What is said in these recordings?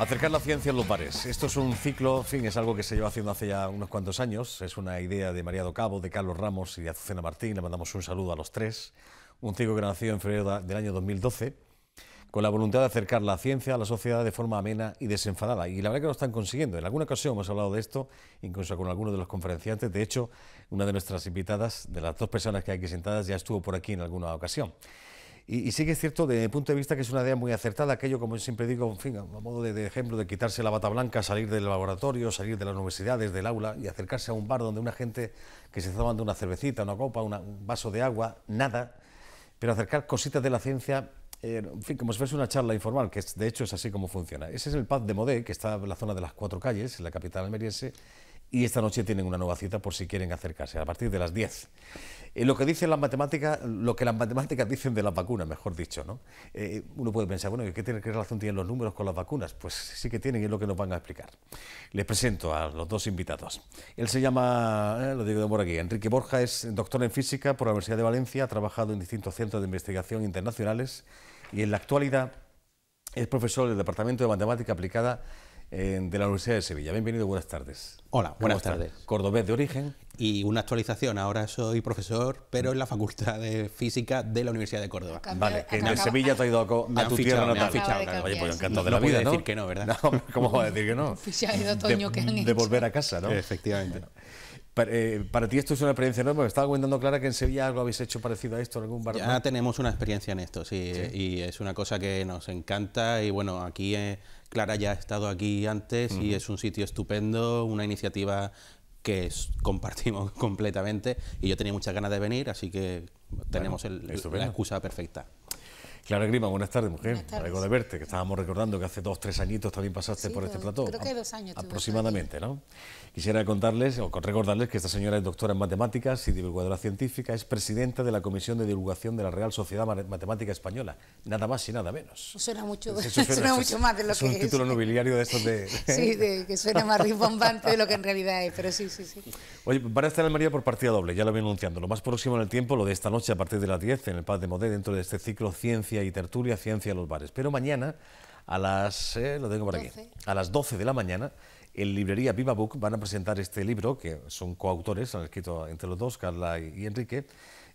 Acercar la ciencia en los bares. Esto es un ciclo, fin, es algo que se lleva haciendo hace ya unos cuantos años. Es una idea de María Cabo, de Carlos Ramos y de Azucena Martín. Le mandamos un saludo a los tres. Un ciclo que nació en febrero del año 2012 con la voluntad de acercar la ciencia a la sociedad de forma amena y desenfadada. Y la verdad que lo están consiguiendo. En alguna ocasión hemos hablado de esto, incluso con algunos de los conferenciantes. De hecho, una de nuestras invitadas, de las dos personas que hay aquí sentadas, ya estuvo por aquí en alguna ocasión. Y, sí que es cierto, desde mi punto de vista, que es una idea muy acertada, aquello, como siempre digo, en fin, a modo de, ejemplo, de quitarse la bata blanca, salir del laboratorio, salir de las universidades, del aula y acercarse a un bar donde una gente que se está tomando una cervecita, una copa, un vaso de agua, nada, pero acercar cositas de la ciencia, eh, en fin, como si fuese una charla informal, que de hecho es así como funciona. Ese es el Paz de Modé, que está en la zona de las cuatro calles, en la capital almeriense, y esta noche tienen una nueva cita por si quieren acercarse, a partir de las 10. Eh, lo que dicen las matemáticas, lo que las matemáticas dicen de las vacunas, mejor dicho, ¿no? Eh, uno puede pensar, bueno, ¿qué, tiene, relación tienen los números con las vacunas? Pues sí que tienen y es lo que nos van a explicar. Les presento a los dos invitados. Él se llama, eh, lo digo de por aquí, Enrique Borja, es doctor en física por la Universidad de Valencia, ha trabajado en distintos centros de investigación internacionales y en la actualidad es profesor del Departamento de Matemática Aplicada de la Universidad de Sevilla. Bienvenido, buenas tardes. Hola, buenas tardes. Cordobés de origen. Y una actualización, ahora soy profesor, pero en la Facultad de Física de la Universidad de Córdoba. vale, en Sevilla te ha ido a, tu tierra natal. fichado, Oye, pues encantado de la no vida, ¿no? decir que no, ¿verdad? No, ¿cómo vas a decir que no? Se ha de, otoño que han de volver a casa, ¿no? Efectivamente. Eh, para, ti esto es una experiencia enorme. porque estaba comentando Clara que en Sevilla algo habéis hecho parecido a esto en algún bar. Ya tenemos una experiencia en esto, sí, eh, y es una cosa que nos encanta y bueno, aquí es... Eh, Clara ya ha estado aquí antes y es un sitio estupendo, una iniciativa que compartimos completamente y yo tenía muchas ganas de venir, así que tenemos el, la excusa perfecta. Clara Grima, buenas tardes, mujer. Buenas de verte, que estábamos recordando que hace dos, tres añitos también pasaste por este plató. Creo que dos años. Aproximadamente, ¿no? Quisiera contarles o recordarles que esta señora es doctora en matemáticas y divulgadora científica, es presidenta de la Comisión de Divulgación de la Real Sociedad Matemática Española, nada más y nada menos. Pues suena mucho, más de lo que es. un título nobiliario de estos de... sí, de, que suena más rimbombante de lo que en realidad es, pero sí, sí, sí. Oye, van a estar en María por partida doble, ya lo voy anunciando. Lo más próximo en el tiempo, lo de esta noche a partir de las 10 en el Paz de Modé, dentro de este ciclo Ciencia y tertulia Ciencia en los bares. Pero mañana a las, eh, lo tengo por aquí, 12. a las 12 de la mañana en librería Viva Book van a presentar este libro, que son coautores, han escrito entre los dos, Carla y, Enrique,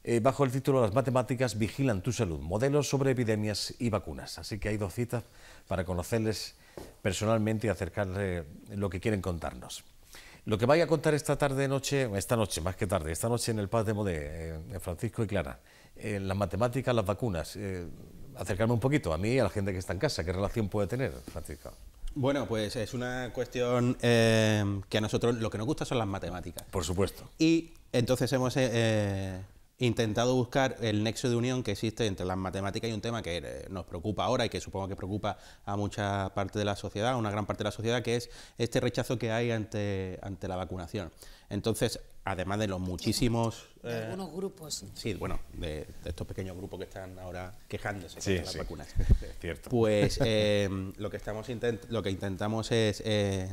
eh, bajo el título Las matemáticas vigilan tu salud, modelos sobre epidemias y vacunas. Así que hay dos citas para conocerles personalmente y acercarles lo que quieren contarnos. Lo que vaya a contar esta tarde, noche, esta noche, más que tarde, esta noche en el Paz de Modé, eh, Francisco y Clara, en las matemáticas, las vacunas. Eh, acercarme un poquito a mí y a la gente que está en casa. ¿Qué relación puede tener, Francisco? Bueno, pues es una cuestión eh, que a nosotros lo que nos gusta son las matemáticas. Por supuesto. Y entonces hemos eh, intentado buscar el nexo de unión que existe entre las matemáticas y un tema que nos preocupa ahora y que supongo que preocupa a mucha parte de la sociedad, a una gran parte de la sociedad, que es este rechazo que hay ante, ante la vacunación. Entonces, además de los muchísimos... Eh, algunos grupos. Sí, bueno, de, estos pequeños grupos que están ahora quejándose de las vacunas. cierto. Pues eh, lo, que estamos lo que intentamos es eh,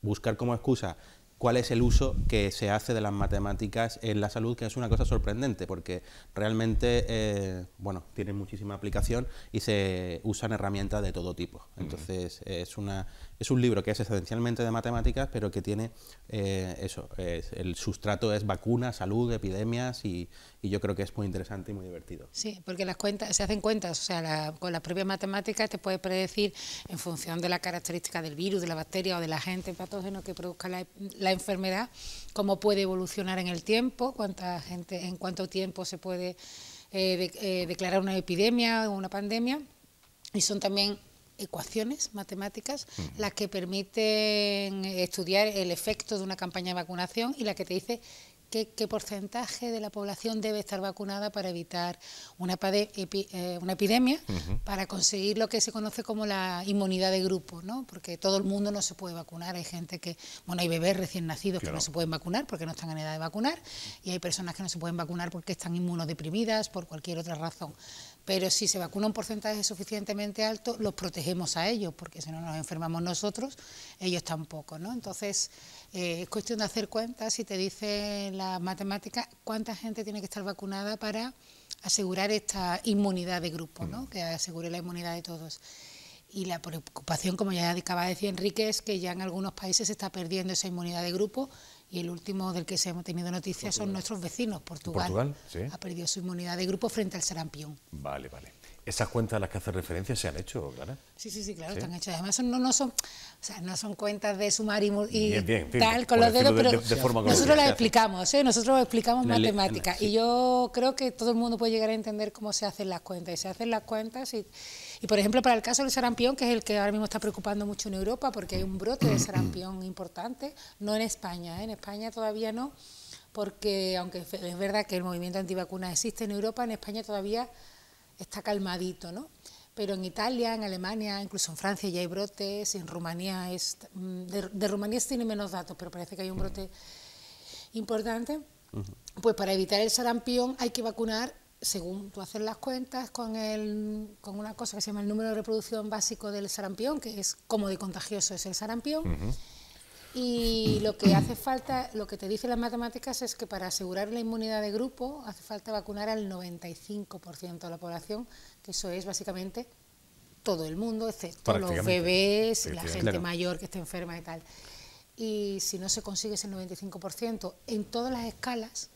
buscar como excusa cuál es el uso que se hace de las matemáticas en la salud, que es una cosa sorprendente, porque realmente, eh, bueno, tiene muchísima aplicación y se usan herramientas de todo tipo. Entonces, es, una, es un libro que es esencialmente de matemáticas, pero que tiene eh, eso, el sustrato es vacunas, salud, epidemias y, y yo creo que es muy interesante y muy divertido. Sí, porque las cuentas, se hacen cuentas, o sea, con las propias matemáticas te puedes predecir en función de la característica del virus, de la bacteria o de del agente patógeno que produzca la, enfermedad, cómo puede evolucionar en el tiempo, cuánta gente, en cuánto tiempo se puede eh, eh, declarar una epidemia o una pandemia. Y son también ecuaciones matemáticas las que permiten estudiar el efecto de una campaña de vacunación y la que te dice qué, porcentaje de la población debe estar vacunada para evitar una, eh, una epidemia, para conseguir lo que se conoce como la inmunidad de grupo, ¿no? porque todo el mundo no se puede vacunar. Hay gente que, bueno, hay bebés recién nacidos que no se pueden vacunar porque no están en edad de vacunar, y hay personas que no se pueden vacunar porque están inmunodeprimidas, por cualquier otra razón pero si se vacuna un porcentaje suficientemente alto, los protegemos a ellos, porque si no nos enfermamos nosotros, ellos tampoco, ¿no? Entonces, eh, es cuestión de hacer cuentas, si te dice la matemática, cuánta gente tiene que estar vacunada para asegurar esta inmunidad de grupo, ¿no? Mm. Que asegure la inmunidad de todos. Y la preocupación, como ya acaba de decir Enrique, es que ya en algunos países se está perdiendo esa inmunidad de grupo y el último del que se hemos tenido noticias son nuestros vecinos. Portugal, Portugal ¿sí? ha perdido su inmunidad de grupo frente al sarampión. Vale, vale. ¿Esas cuentas a las que hace referencia se han hecho, Clara? Sí, sí, sí, claro, están hechas. Además, no, son, no son cuentas de sumar y, tal con los dedos, pero nosotros las explicamos, ¿eh? nosotros explicamos matemática matemáticas. Y yo creo que todo el mundo puede llegar a entender cómo se hacen las cuentas. Y se hacen las cuentas y y por ejemplo, para el caso del sarampión, que es el que ahora mismo está preocupando mucho en Europa, porque hay un brote de sarampión importante, no en España, ¿eh? en España todavía no, porque aunque es verdad que el movimiento antivacunas existe en Europa, en España todavía está calmadito, ¿no? Pero en Italia, en Alemania, incluso en Francia ya hay brotes, en Rumanía es... Mm, de, de Rumanía se tiene menos datos, pero parece que hay un brote importante. Pues para evitar el sarampión hay que vacunar según tú haces las cuentas con, el, con una cosa que se llama el número de reproducción básico del sarampión, que es como de contagioso es el sarampión, y lo que hace falta, lo que te dicen las matemáticas es que para asegurar la inmunidad de grupo hace falta vacunar al 95% de la población, que eso es básicamente todo el mundo, excepto los bebés la gente mayor que está enferma y tal. Y si no se consigue ese 95% en todas las escalas,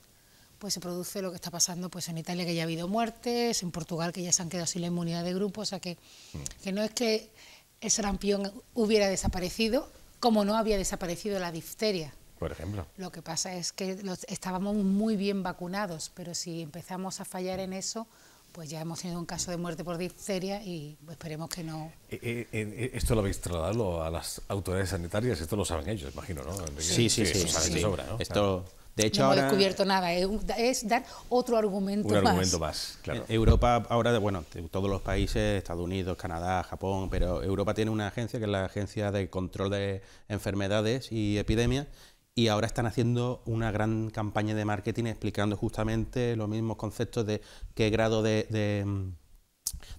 pues se produce lo que está pasando pues en Italia, que ya ha habido muertes, en Portugal, que ya se han quedado sin la inmunidad de grupo, o sea que, mm. que no es que el sarampión hubiera desaparecido, como no había desaparecido la difteria. Por ejemplo. Lo que pasa es que estábamos muy bien vacunados, pero si empezamos a fallar en eso, pues ya hemos tenido un caso de muerte por difteria y esperemos que no. Eh, eh, eh, esto lo habéis trasladado a las autoridades sanitarias, esto lo saben ellos, imagino, ¿no? Sí, sí, sí. Esto. De hecho, no he descubierto nada, eh, es dar otro argumento un más. argumento más, claro. Eh, Europa ahora, bueno, todos los países, Estados Unidos, Canadá, Japón, pero Europa tiene una agencia que es la Agencia de Control de Enfermedades y Epidemias y ahora están haciendo una gran campaña de marketing explicando justamente los mismos conceptos de qué grado de mm,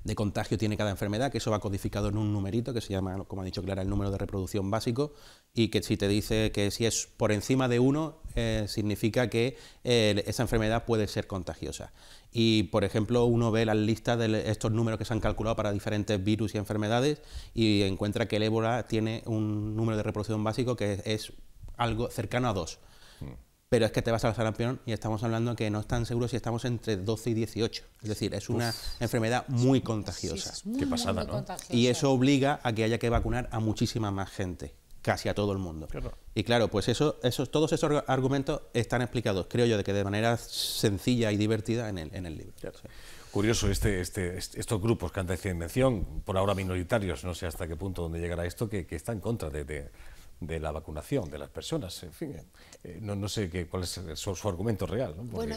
de contagio tiene cada enfermedad, que eso va codificado en un numerito que se llama, como ha dicho Clara, el número de reproducción básico, y que si te dice que si es por encima de uno, eh, significa que eh, esa enfermedad puede ser contagiosa. Y, por ejemplo, uno ve las listas de estos números que se han calculado para diferentes virus y enfermedades y encuentra que el ébola tiene un número de reproducción básico que es, algo cercano a dos. Mm pero es que te vas a la zarampión y estamos hablando que no están seguros si estamos entre 12 y 18. Es decir, es una enfermedad muy contagiosa. Qué pasada, ¿no? Y eso obliga a que haya que vacunar a muchísima más gente, casi a todo el mundo. Claro. Y claro, pues eso, todos esos argumentos están explicados, creo yo, de manera sencilla y divertida en el, libro. Curioso este, este estos grupos que antes hacía mención, por ahora minoritarios, no sé hasta qué punto donde llegará esto, que, que está en contra de de la vacunación de las personas. En fin, eh, eh, no, sé qué, cuál es su, argumento real. Bueno,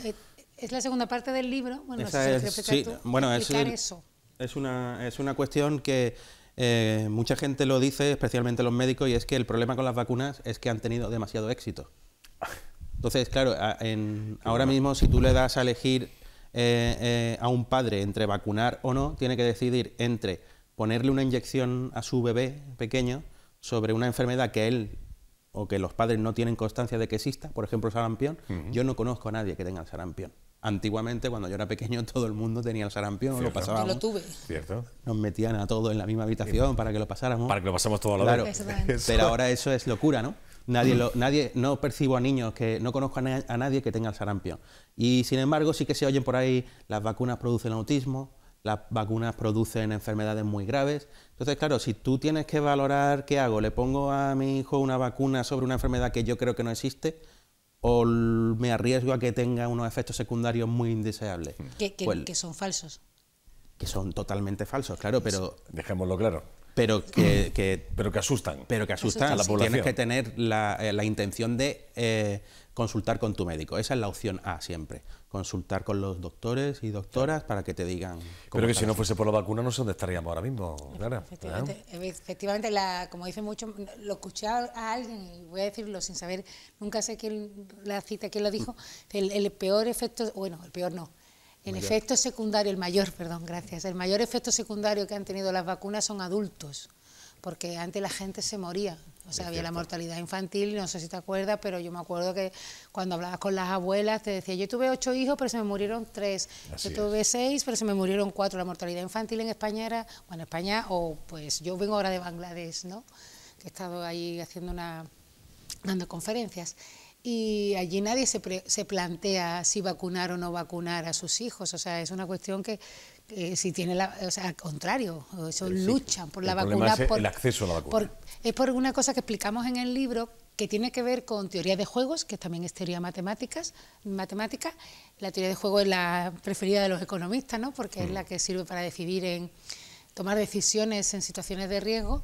es, la segunda parte del libro. Bueno, es, Es, una, es una cuestión que eh, mucha gente lo dice, especialmente los médicos, y es que el problema con las vacunas es que han tenido demasiado éxito. Entonces, claro, ahora mismo si tú le das a elegir a un padre entre vacunar o no, tiene que decidir entre ponerle una inyección a su bebé pequeño, sobre una enfermedad que él o que los padres no tienen constancia de que exista, por ejemplo, sarampión, yo no conozco a nadie que tenga el sarampión. Antiguamente, cuando yo era pequeño, todo el mundo tenía el sarampión, lo pasábamos. Yo lo tuve. Cierto. Nos metían a todos en la misma habitación para que lo pasáramos. Para que lo pasamos todos los la claro. Pero ahora eso es locura, ¿no? Nadie, lo, nadie, no percibo a niños que no conozco a, a, nadie que tenga el sarampión. Y sin embargo, sí que se oyen por ahí las vacunas producen autismo, las vacunas producen enfermedades muy graves. Entonces, claro, si tú tienes que valorar qué hago, le pongo a mi hijo una vacuna sobre una enfermedad que yo creo que no existe, o me arriesgo a que tenga unos efectos secundarios muy indeseables. Que, pues son falsos. Que son totalmente falsos, claro, pero... Dejémoslo claro pero que, pero que asustan. Pero que asustan, a la población. Tienes que tener la, eh, la intención de eh, consultar con tu médico. Esa es la opción A siempre. Consultar con los doctores y doctoras para que te digan. Cómo pero que si no fuese por la vacuna, no sé dónde estaríamos ahora mismo, Clara. ¿eh? Efectivamente, la, como dice mucho, lo escuché a alguien, voy a decirlo sin saber, nunca sé quién la cita, quién lo dijo, el peor efecto, bueno, el peor no el mayor. efecto secundario, el mayor, perdón, gracias. El mayor efecto secundario que han tenido las vacunas son adultos, porque antes la gente se moría. O sea, había la mortalidad infantil, no sé si te acuerdas, pero yo me acuerdo que cuando hablabas con las abuelas te decía, yo tuve ocho hijos, pero se me murieron tres. yo tuve seis, pero se me murieron cuatro. La mortalidad infantil en España era, bueno, España, o pues yo vengo ahora de Bangladesh, ¿no? Que he estado ahí haciendo una, dando conferencias y allí nadie se, se, plantea si vacunar o no vacunar a sus hijos. O sea, es una cuestión que, si tiene la, o al contrario, eso luchan por la vacuna. por, el acceso a la vacuna. es por una cosa que explicamos en el libro que tiene que ver con teoría de juegos, que también es teoría matemáticas, matemática. La teoría de juego es la preferida de los economistas, ¿no? porque es mm. la que sirve para decidir en tomar decisiones en situaciones de riesgo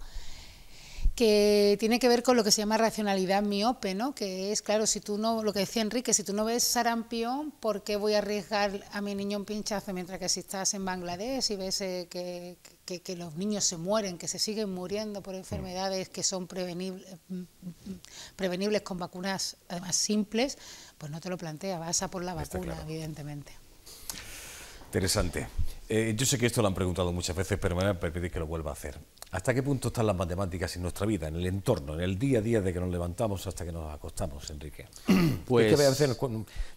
que tiene que ver con lo que se llama racionalidad miope, ¿no? que es, claro, si tú no, lo que decía Enrique, si tú no ves sarampión, ¿por qué voy a arriesgar a mi niño un pinchazo? Mientras que si estás en Bangladesh y ves eh, que, los niños se mueren, que se siguen muriendo por enfermedades que son prevenibles, prevenibles con vacunas además simples, pues no te lo planteas, vas a por la vacuna, evidentemente. Interesante. Eh, yo sé que esto lo han preguntado muchas veces, pero me van a permitir que lo vuelva a hacer. ¿Hasta qué punto están las matemáticas en nuestra vida, en el entorno, en el día a día de que nos levantamos hasta que nos acostamos, Enrique? Pues... me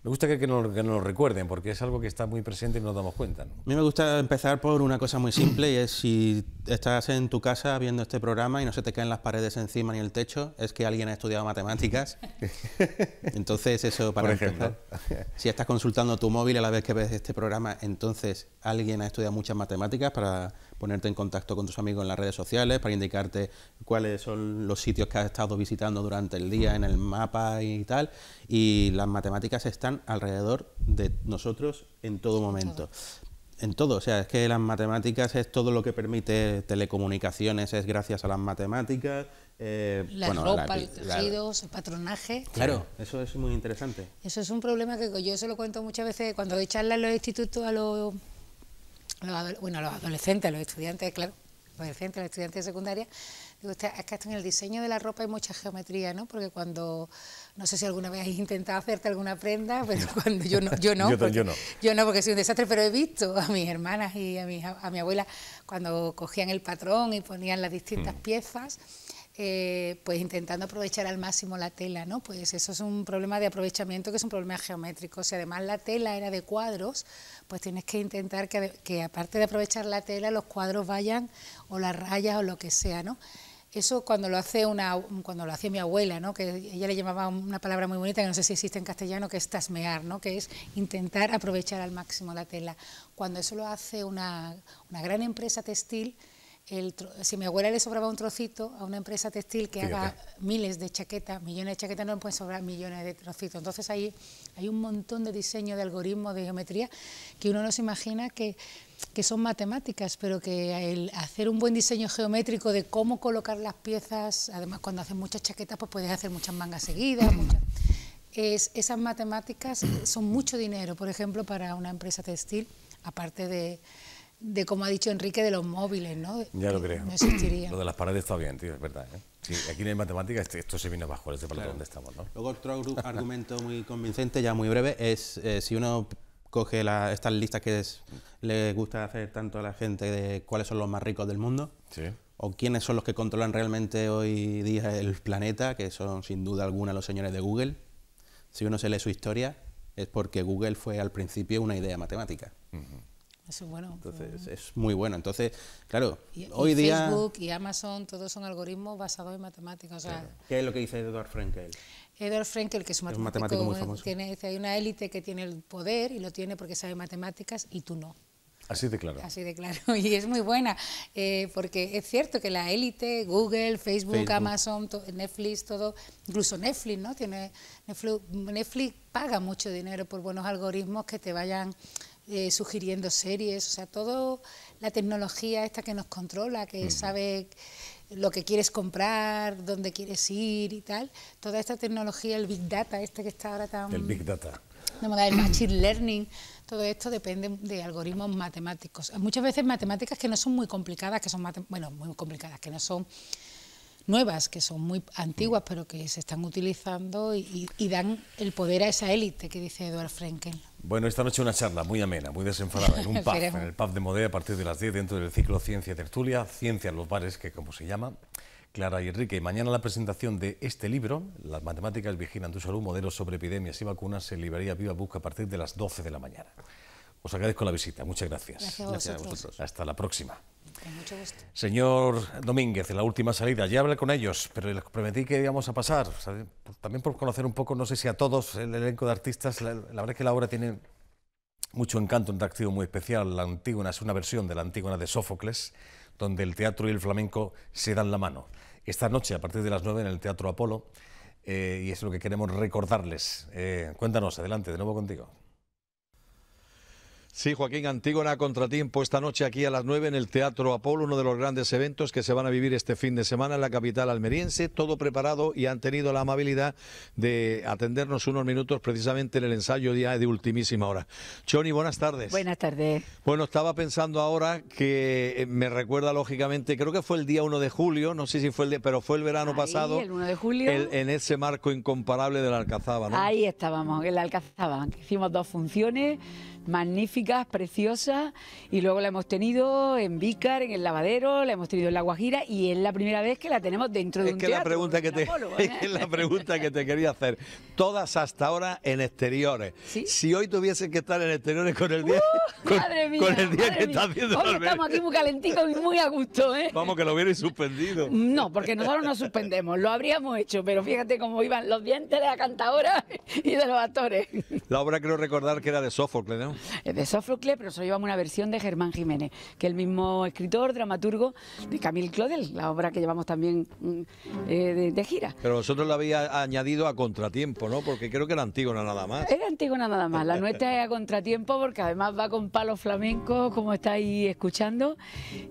gusta que, nos, lo recuerden, porque es algo que está muy presente y nos damos cuenta. A mí me gusta empezar por una cosa muy simple, y es si estás en tu casa viendo este programa y no se te caen las paredes encima ni el techo, es que alguien ha estudiado matemáticas. Entonces, eso para empezar. Si estás consultando tu móvil a la vez que ves este programa, entonces alguien ha estudiado muchas matemáticas para ponerte en contacto con tus amigos en las redes sociales para indicarte cuáles son los sitios que has estado visitando durante el día en el mapa y tal. Y las matemáticas están alrededor de nosotros en todo momento. En todo, o sea, es que las matemáticas es todo lo que permite telecomunicaciones, es gracias a las matemáticas, eh, la bueno, ropa, el el patronaje. Claro, eso es muy interesante. Eso es un problema que yo se lo cuento muchas veces cuando doy charlas en los institutos a los, bueno, a los adolescentes, a los estudiantes, claro con centro, estudiante de secundaria, digo, es que en el diseño de la ropa hay mucha geometría, ¿no? Porque cuando, no sé si alguna vez has intentado hacerte alguna prenda, pero cuando yo no, yo no, yo, no. porque soy un desastre, pero he visto a mis hermanas y a mi, a mi abuela cuando cogían el patrón y ponían las distintas mm. piezas. Eh, pues intentando aprovechar al máximo la tela, ¿no? Pues eso es un problema de aprovechamiento que es un problema geométrico. Si además la tela era de cuadros, pues tienes que intentar que, aparte de aprovechar la tela, los cuadros vayan o las rayas o lo que sea, ¿no? Eso cuando lo hace una, cuando lo hacía mi abuela, ¿no? que ella le llamaba una palabra muy bonita que no sé si existe en castellano, que es tasmear, ¿no? que es intentar aprovechar al máximo la tela. Cuando eso lo hace una gran empresa textil, si mi abuela le sobraba un trocito a una empresa textil que haga miles de chaquetas, millones de chaquetas, no le pueden sobrar millones de trocitos. Entonces ahí hay un montón de diseño, de algoritmos, de geometría, que uno no se imagina que, son matemáticas, pero que el hacer un buen diseño geométrico de cómo colocar las piezas, además cuando haces muchas chaquetas, pues puedes hacer muchas mangas seguidas, esas matemáticas son mucho dinero, por ejemplo, para una empresa textil, aparte de de como ha dicho Enrique, de los móviles, ¿no? Ya lo creo. Lo de las paredes está bien, tío, es verdad. ¿eh? Si aquí no hay matemáticas, este, esto se viene abajo, ¿Desde para dónde estamos, ¿no? Luego otro argumento muy convincente, ya muy breve, es eh, si uno coge la, estas listas que le gusta hacer tanto a la gente de cuáles son los más ricos del mundo, o quiénes son los que controlan realmente hoy día el planeta, que son sin duda alguna los señores de Google. Si uno se lee su historia, es porque Google fue al principio una idea matemática. Uh eso es bueno. Entonces, es muy bueno. Entonces, claro, hoy y día. Facebook y Amazon, todos son algoritmos basados en matemáticas. ¿Qué es lo que dice Edward Frenkel? Edward Frenkel, que es un matemático, muy famoso. hay una élite que tiene el poder y lo tiene porque sabe matemáticas y tú no. Así de claro. Así de claro. Y es muy buena, eh, porque es cierto que la élite, Google, Facebook, Amazon, Netflix, todo, incluso Netflix, ¿no? Tiene, Netflix, Netflix paga mucho dinero por buenos algoritmos que te vayan eh, sugiriendo series, o sea, todo la tecnología esta que nos controla, que sabe lo que quieres comprar, dónde quieres ir y tal, toda esta tecnología, el Big Data, este que está ahora tan... El Big Data. el Machine Learning, todo esto depende de algoritmos matemáticos. Muchas veces matemáticas que no son muy complicadas, que son, bueno, muy complicadas, que no son nuevas, que son muy antiguas, mm. pero que se están utilizando y, dan el poder a esa élite que dice Eduard Frenkel. Bueno, esta noche una charla muy amena, muy desenfadada, en un pub, en el pub de Modé, a partir de las 10, dentro del ciclo Ciencia Tertulia, Ciencia en los Bares, que como se llama, Clara y Enrique. Y mañana la presentación de este libro, Las matemáticas vigilan tu salud, modelos sobre epidemias y vacunas, en Librería Viva Busca a partir de las 12 de la mañana. Os agradezco la visita. Muchas gracias. Gracias a vosotros. Hasta la próxima. mucho gusto. Señor Domínguez, en la última salida, ya hablé con ellos, pero les prometí que íbamos a pasar, también por conocer un poco, no sé si a todos, el elenco de artistas, la, verdad es que la obra tiene mucho encanto, un atractivo muy especial, la Antígona es una versión de la Antígona de Sófocles, donde el teatro y el flamenco se dan la mano. Esta noche, a partir de las 9, en el Teatro Apolo, eh, y es lo que queremos recordarles. Eh, cuéntanos, adelante, de nuevo contigo. Sí, Joaquín Antígona, contratiempo esta noche aquí a las 9 en el Teatro Apolo, uno de los grandes eventos que se van a vivir este fin de semana en la capital almeriense, todo preparado y han tenido la amabilidad de atendernos unos minutos precisamente en el ensayo día de ultimísima hora. Choni, buenas tardes. Buenas tardes. Bueno, estaba pensando ahora que eh, me recuerda lógicamente, creo que fue el día 1 de julio, no sé si fue el día, pero fue el verano pasado. El 1 de julio. en ese marco incomparable la Alcazaba, ¿no? Ahí estábamos, en la Alcazaba, hicimos dos funciones magníficas, preciosas, y luego la hemos tenido en Vícar, en el Lavadero, la hemos tenido en La Guajira, y es la primera vez que la tenemos dentro de un que La pregunta que te, ¿eh? Es la pregunta que te quería hacer. Todas hasta ahora en exteriores. Si hoy tuviesen que estar en exteriores con el ¡Uh! día, con, el día que está haciendo... Hoy estamos aquí muy calentitos y muy a gusto, ¿eh? Vamos, que lo hubierais suspendido. No, porque nosotros no suspendemos, lo habríamos hecho, pero fíjate cómo iban los dientes de la cantadora y de los actores. La obra creo recordar que era de Sófocles, es eh, de Sófocles, pero solo llevamos una versión de Germán Jiménez, que es el mismo escritor, dramaturgo de Camille Clodel, la obra que llevamos también mm, eh, de, gira. Pero vosotros la habéis añadido a contratiempo, ¿no? Porque creo que era Antígona nada más. Era Antígona nada más, la nuestra es a contratiempo porque además va con palos flamencos, como estáis escuchando,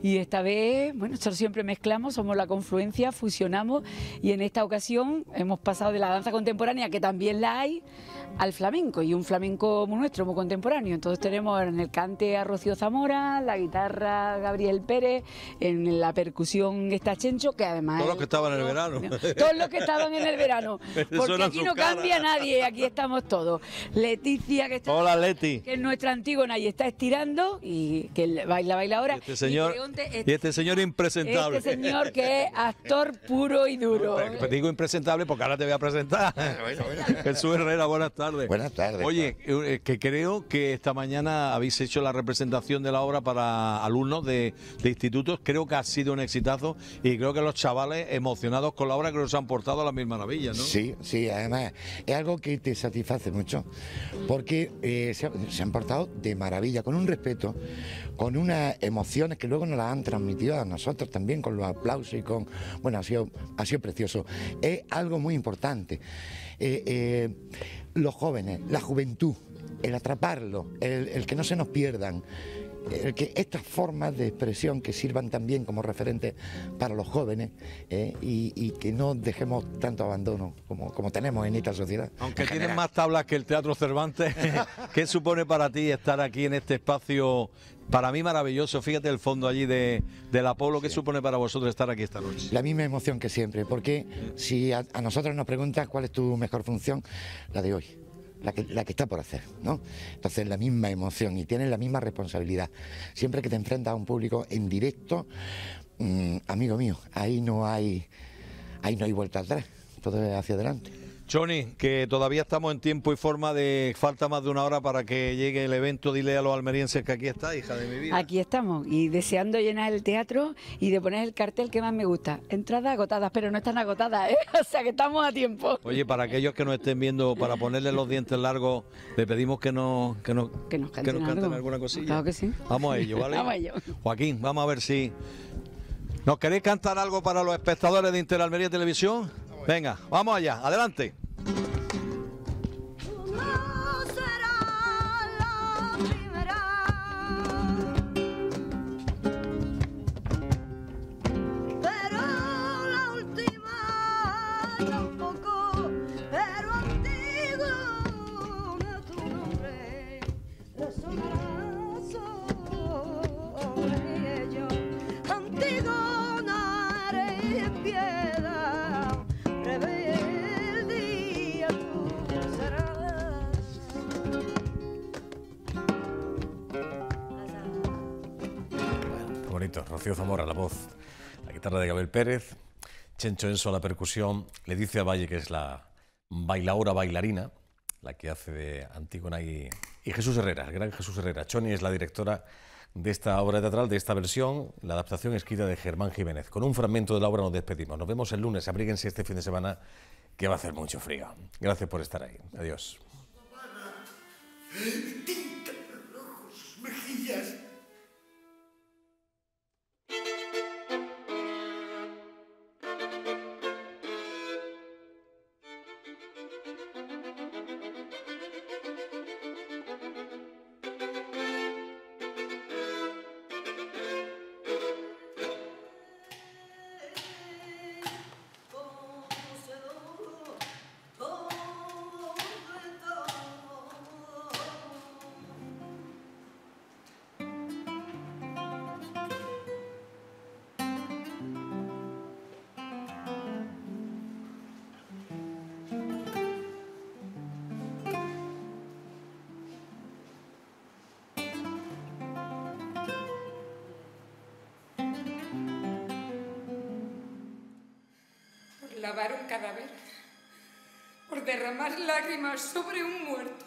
y esta vez, bueno, nosotros siempre mezclamos, somos la confluencia, fusionamos, y en esta ocasión hemos pasado de la danza contemporánea, que también la hay, al flamenco y un flamenco nuestro, muy contemporáneo. Entonces tenemos en el cante a Rocío Zamora, la guitarra Gabriel Pérez, en la percusión está Chencho, que además... Todos los que estaban en el verano. todos los que estaban en el verano. Porque aquí no cambia nadie, aquí estamos todos. Leticia, que está... Hola, Leti. Que es nuestra antígona y está estirando y que baila, baila ahora. Y este señor, y, este, señor impresentable. Este señor que es actor puro y duro. Te digo impresentable porque ahora te voy a presentar. Ah, su Herrera, buenas tardes. Buenas tardes. Oye, eh, eh, que creo que esta mañana habéis hecho la representación de la obra para alumnos de, institutos. Creo que ha sido un exitazo y creo que los chavales emocionados con la obra que se han portado a las mil maravillas ¿no? Sí, sí, además es algo que te satisface mucho porque eh, se, han portado de maravilla, con un respeto, con unas emociones que luego nos las han transmitido a nosotros también con los aplausos y con... Bueno, ha sido, ha sido precioso. Es algo muy importante los jóvenes, la juventud, el atraparlo, el, que no se nos pierdan. Eh, que estas formas de expresión que sirvan también como referente para los jóvenes eh, y, que no dejemos tanto abandono como, tenemos en esta sociedad. Aunque tienes más tablas que el Teatro Cervantes, ¿qué supone para ti estar aquí en este espacio para mí maravilloso, fíjate el fondo allí de, del Apolo, ¿qué supone para vosotros estar aquí esta noche? La misma emoción que siempre, porque si a nosotros nos preguntas cuál es tu mejor función, la de hoy la que, la que, está por hacer, ¿no? Entonces la misma emoción y tienes la misma responsabilidad. Siempre que te enfrentas a un público en directo, mm, amigo mío, ahí no hay, ahí no hay vuelta atrás, todo es hacia adelante. Johnny, que todavía estamos en tiempo y forma de falta más de una hora para que llegue el evento. Dile a los almerienses que aquí está, hija de mi vida. Aquí estamos y deseando llenar el teatro y de poner el cartel que más me gusta. Entradas agotadas, pero no están agotadas, ¿eh? o sea que estamos a tiempo. Oye, para aquellos que nos estén viendo, para ponerle los dientes largos, le pedimos que nos, canten, alguna cosilla. Claro que sí. Vamos a ello, ¿vale? vamos a ello. Joaquín, vamos a ver si. ¿Nos queréis cantar algo para los espectadores de Interalmería Televisión? Venga, vamos allá, adelante. amor a la voz, la guitarra de Gabriel Pérez, Chencho Enso a la percusión, le dice a Valle que es la bailaora bailarina, la que hace de Antígona y, y Jesús Herrera, el gran Jesús Herrera. Choni es la directora de esta obra teatral, de esta versión, la adaptación escrita de Germán Jiménez. Con un fragmento de la obra nos despedimos. Nos vemos el lunes, abríguense este fin de semana que va a hacer mucho frío. Gracias por estar ahí. Adiós. lavar un cadáver, por derramar lágrimas sobre un muerto.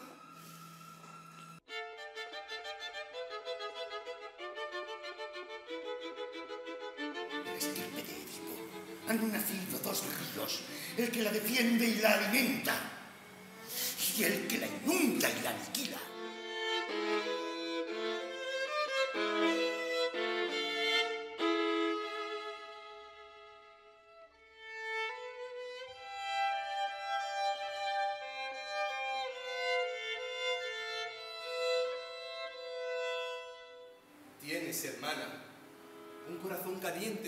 En estirpe de han nacido dos ríos, el que la defiende y la alimenta, y el que la inunda y la aniquila.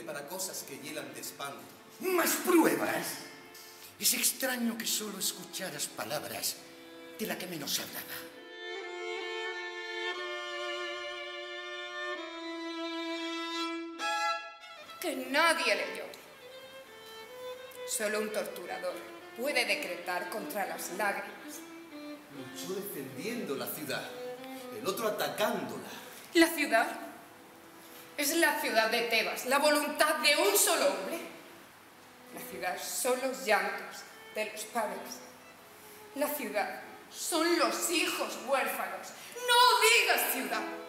para cosas que hielan de espanto. ¿Más pruebas? Es extraño que solo escucharas palabras de la que menos hablaba. Que nadie leyó. Solo un torturador puede decretar contra las lágrimas. Luchó defendiendo la ciudad, el otro atacándola. ¿La ciudad? es la ciudad de Tebas, la voluntad de un solo hombre. La ciudad son los llantos de los padres. La ciudad son los hijos huérfanos. No digas ciudad.